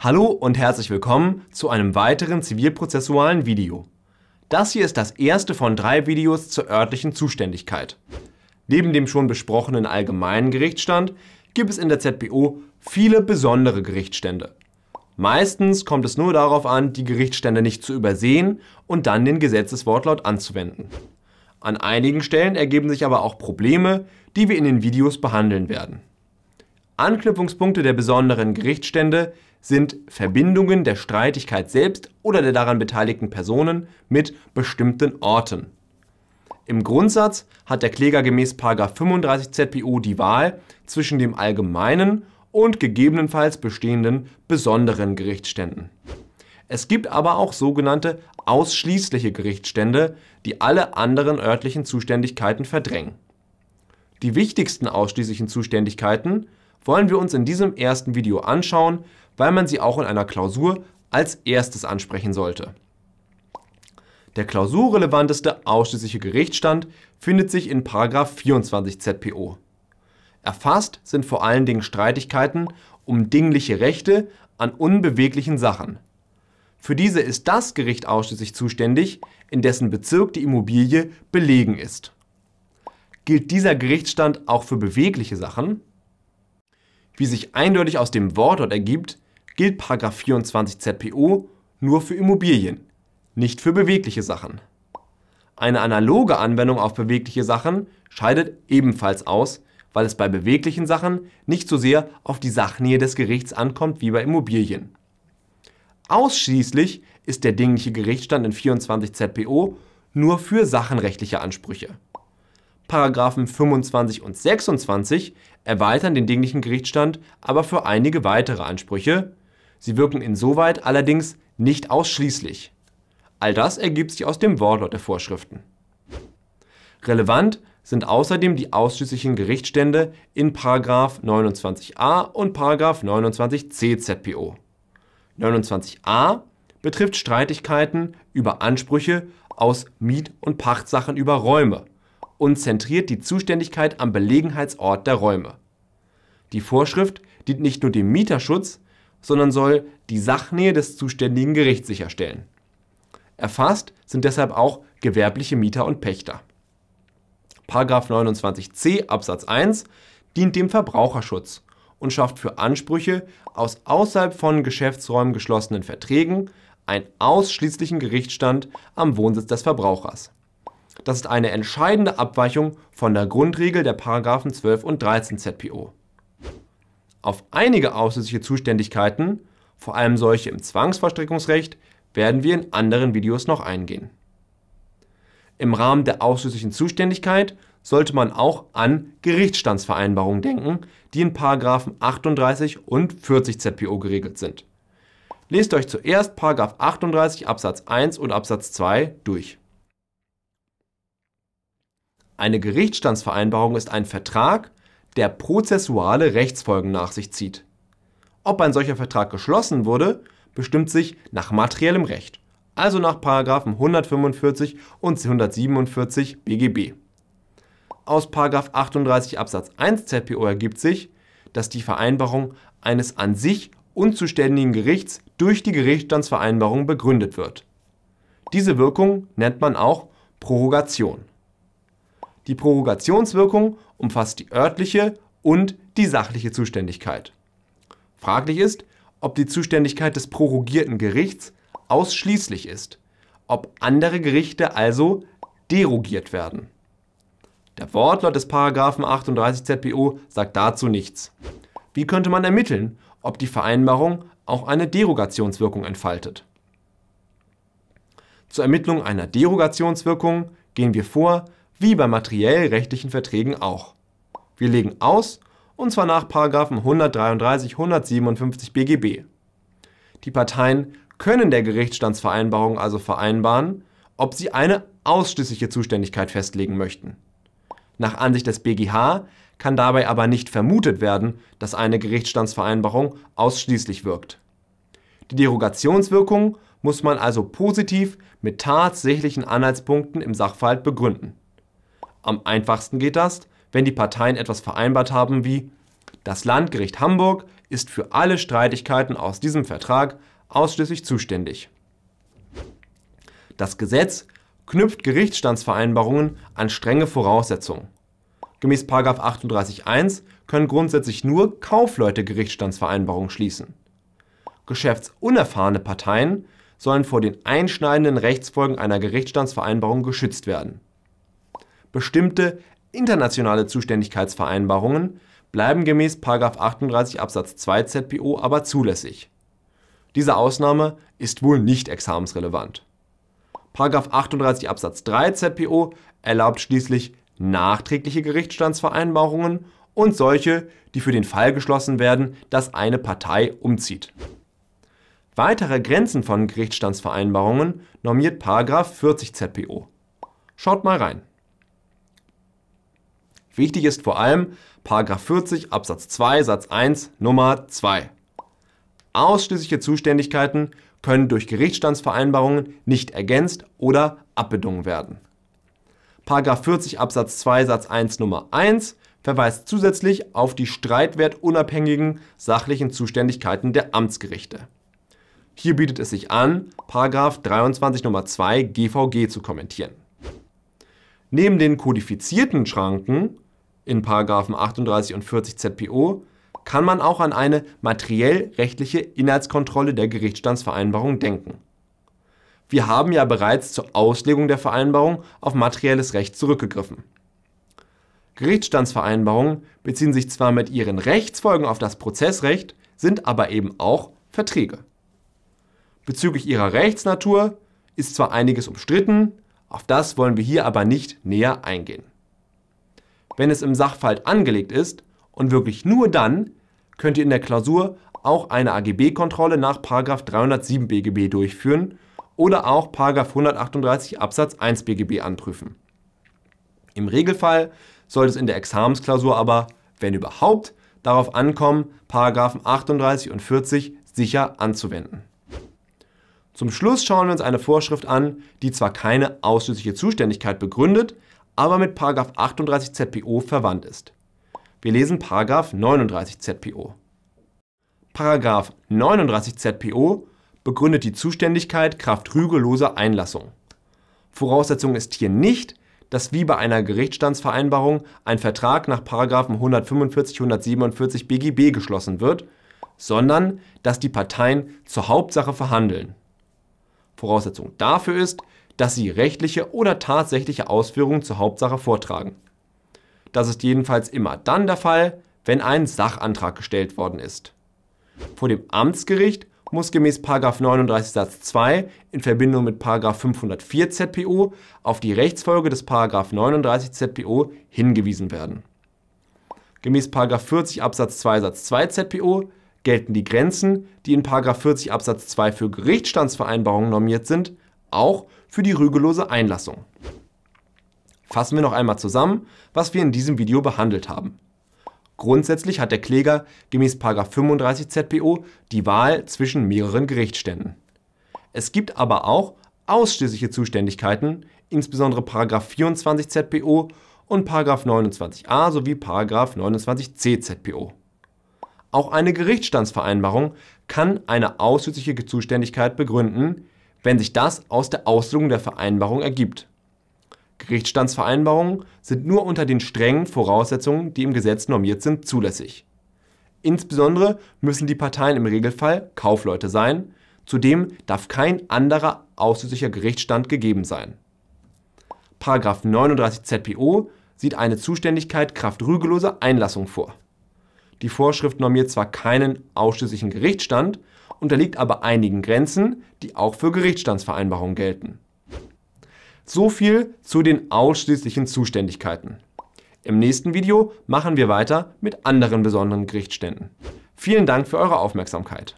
Hallo und herzlich willkommen zu einem weiteren zivilprozessualen Video. Das hier ist das erste von drei Videos zur örtlichen Zuständigkeit. Neben dem schon besprochenen allgemeinen Gerichtsstand gibt es in der ZBO viele besondere Gerichtsstände. Meistens kommt es nur darauf an, die Gerichtsstände nicht zu übersehen und dann den Gesetzeswortlaut anzuwenden. An einigen Stellen ergeben sich aber auch Probleme, die wir in den Videos behandeln werden. Anknüpfungspunkte der besonderen Gerichtsstände sind Verbindungen der Streitigkeit selbst oder der daran beteiligten Personen mit bestimmten Orten. Im Grundsatz hat der Kläger gemäß 35 ZPO die Wahl zwischen dem allgemeinen und gegebenenfalls bestehenden besonderen Gerichtsständen. Es gibt aber auch sogenannte ausschließliche Gerichtsstände, die alle anderen örtlichen Zuständigkeiten verdrängen. Die wichtigsten ausschließlichen Zuständigkeiten wollen wir uns in diesem ersten Video anschauen, weil man sie auch in einer Klausur als erstes ansprechen sollte. Der klausurrelevanteste ausschließliche Gerichtsstand findet sich in 24 ZPO. Erfasst sind vor allen Dingen Streitigkeiten um dingliche Rechte an unbeweglichen Sachen. Für diese ist das Gericht ausschließlich zuständig, in dessen Bezirk die Immobilie belegen ist. Gilt dieser Gerichtsstand auch für bewegliche Sachen? Wie sich eindeutig aus dem Wortort ergibt, gilt 24 ZPO nur für Immobilien, nicht für bewegliche Sachen. Eine analoge Anwendung auf bewegliche Sachen scheidet ebenfalls aus, weil es bei beweglichen Sachen nicht so sehr auf die Sachnähe des Gerichts ankommt wie bei Immobilien. Ausschließlich ist der dingliche Gerichtsstand in 24 ZPO nur für sachenrechtliche Ansprüche. Paragraphen 25 und 26 erweitern den dinglichen Gerichtsstand aber für einige weitere Ansprüche, Sie wirken insoweit allerdings nicht ausschließlich. All das ergibt sich aus dem Wortlaut der Vorschriften. Relevant sind außerdem die ausschließlichen Gerichtsstände in 29a und 29c ZPO. 29a betrifft Streitigkeiten über Ansprüche aus Miet- und Pachtsachen über Räume und zentriert die Zuständigkeit am Belegenheitsort der Räume. Die Vorschrift dient nicht nur dem Mieterschutz, sondern soll die Sachnähe des zuständigen Gerichts sicherstellen. Erfasst sind deshalb auch gewerbliche Mieter und Pächter. 29c Absatz 1 dient dem Verbraucherschutz und schafft für Ansprüche aus außerhalb von Geschäftsräumen geschlossenen Verträgen einen ausschließlichen Gerichtsstand am Wohnsitz des Verbrauchers. Das ist eine entscheidende Abweichung von der Grundregel der Paragraphen 12 und 13 ZPO. Auf einige ausschließliche Zuständigkeiten, vor allem solche im Zwangsvollstreckungsrecht, werden wir in anderen Videos noch eingehen. Im Rahmen der ausschließlichen Zuständigkeit sollte man auch an Gerichtsstandsvereinbarungen denken, die in 38 und 40 ZPO geregelt sind. Lest euch zuerst 38 Absatz 1 und Absatz 2 durch. Eine Gerichtsstandsvereinbarung ist ein Vertrag, der prozessuale Rechtsfolgen nach sich zieht. Ob ein solcher Vertrag geschlossen wurde, bestimmt sich nach materiellem Recht, also nach 145 und 147 BGB. Aus 38 Absatz 1 ZPO ergibt sich, dass die Vereinbarung eines an sich unzuständigen Gerichts durch die Gerichtsstandsvereinbarung begründet wird. Diese Wirkung nennt man auch Prorogation. Die Prorogationswirkung umfasst die örtliche und die sachliche Zuständigkeit. Fraglich ist, ob die Zuständigkeit des prorogierten Gerichts ausschließlich ist, ob andere Gerichte also derogiert werden. Der Wortlaut des Paragraphen 38 ZPO sagt dazu nichts. Wie könnte man ermitteln, ob die Vereinbarung auch eine Derogationswirkung entfaltet? Zur Ermittlung einer Derogationswirkung gehen wir vor, wie bei materiell-rechtlichen Verträgen auch. Wir legen aus, und zwar nach 133, 157 BGB. Die Parteien können der Gerichtsstandsvereinbarung also vereinbaren, ob sie eine ausschließliche Zuständigkeit festlegen möchten. Nach Ansicht des BGH kann dabei aber nicht vermutet werden, dass eine Gerichtsstandsvereinbarung ausschließlich wirkt. Die Derogationswirkung muss man also positiv mit tatsächlichen Anhaltspunkten im Sachverhalt begründen. Am einfachsten geht das, wenn die Parteien etwas vereinbart haben wie das Landgericht Hamburg ist für alle Streitigkeiten aus diesem Vertrag ausschließlich zuständig. Das Gesetz knüpft Gerichtsstandsvereinbarungen an strenge Voraussetzungen. Gemäß 38.1 können grundsätzlich nur Kaufleute Gerichtsstandsvereinbarungen schließen. Geschäftsunerfahrene Parteien sollen vor den einschneidenden Rechtsfolgen einer Gerichtsstandsvereinbarung geschützt werden Bestimmte internationale Zuständigkeitsvereinbarungen bleiben gemäß 38 Absatz 2 ZPO aber zulässig. Diese Ausnahme ist wohl nicht examensrelevant. 38 Absatz 3 ZPO erlaubt schließlich nachträgliche Gerichtsstandsvereinbarungen und solche, die für den Fall geschlossen werden, dass eine Partei umzieht. Weitere Grenzen von Gerichtsstandsvereinbarungen normiert 40 ZPO. Schaut mal rein. Wichtig ist vor allem 40 Absatz 2 Satz 1 Nummer 2. Ausschließliche Zuständigkeiten können durch Gerichtsstandsvereinbarungen nicht ergänzt oder abbedungen werden. 40 Absatz 2 Satz 1 Nummer 1 verweist zusätzlich auf die streitwertunabhängigen sachlichen Zuständigkeiten der Amtsgerichte. Hier bietet es sich an, 23 Nummer 2 GVG zu kommentieren. Neben den kodifizierten Schranken in Paragraphen 38 und 40 ZPO kann man auch an eine materiell-rechtliche Inhaltskontrolle der Gerichtsstandsvereinbarung denken. Wir haben ja bereits zur Auslegung der Vereinbarung auf materielles Recht zurückgegriffen. Gerichtsstandsvereinbarungen beziehen sich zwar mit ihren Rechtsfolgen auf das Prozessrecht, sind aber eben auch Verträge. Bezüglich ihrer Rechtsnatur ist zwar einiges umstritten, auf das wollen wir hier aber nicht näher eingehen wenn es im Sachverhalt angelegt ist und wirklich nur dann könnt ihr in der Klausur auch eine AGB-Kontrolle nach 307 BGB durchführen oder auch 138 Absatz 1 BGB anprüfen. Im Regelfall sollte es in der Examensklausur aber, wenn überhaupt, darauf ankommen, 38 und 40 sicher anzuwenden. Zum Schluss schauen wir uns eine Vorschrift an, die zwar keine ausschließliche Zuständigkeit begründet, aber mit 38 ZPO verwandt ist. Wir lesen 39 ZPO. 39 ZPO begründet die Zuständigkeit kraft rügeloser Einlassung. Voraussetzung ist hier nicht, dass wie bei einer Gerichtsstandsvereinbarung ein Vertrag nach 145, 147 BGB geschlossen wird, sondern dass die Parteien zur Hauptsache verhandeln. Voraussetzung dafür ist, dass sie rechtliche oder tatsächliche Ausführungen zur Hauptsache vortragen. Das ist jedenfalls immer dann der Fall, wenn ein Sachantrag gestellt worden ist. Vor dem Amtsgericht muss gemäß 39 Satz 2 in Verbindung mit 504 ZPO auf die Rechtsfolge des 39 ZPO hingewiesen werden. Gemäß 40 Absatz 2 Satz 2 ZPO gelten die Grenzen, die in 40 Absatz 2 für Gerichtsstandsvereinbarungen normiert sind, auch für die rügelose Einlassung. Fassen wir noch einmal zusammen, was wir in diesem Video behandelt haben. Grundsätzlich hat der Kläger gemäß 35 ZPO die Wahl zwischen mehreren Gerichtsständen. Es gibt aber auch ausschließliche Zuständigkeiten, insbesondere 24 ZPO und 29a sowie 29c ZPO. Auch eine Gerichtsstandsvereinbarung kann eine ausschließliche Zuständigkeit begründen, wenn sich das aus der Auslegung der Vereinbarung ergibt. Gerichtsstandsvereinbarungen sind nur unter den strengen Voraussetzungen, die im Gesetz normiert sind, zulässig. Insbesondere müssen die Parteien im Regelfall Kaufleute sein, zudem darf kein anderer ausschließlicher Gerichtsstand gegeben sein. Paragraf 39 ZPO sieht eine Zuständigkeit kraft rügeloser Einlassung vor. Die Vorschrift normiert zwar keinen ausschließlichen Gerichtsstand, unterliegt aber einigen Grenzen, die auch für Gerichtsstandsvereinbarungen gelten. So viel zu den ausschließlichen Zuständigkeiten. Im nächsten Video machen wir weiter mit anderen besonderen Gerichtsständen. Vielen Dank für eure Aufmerksamkeit.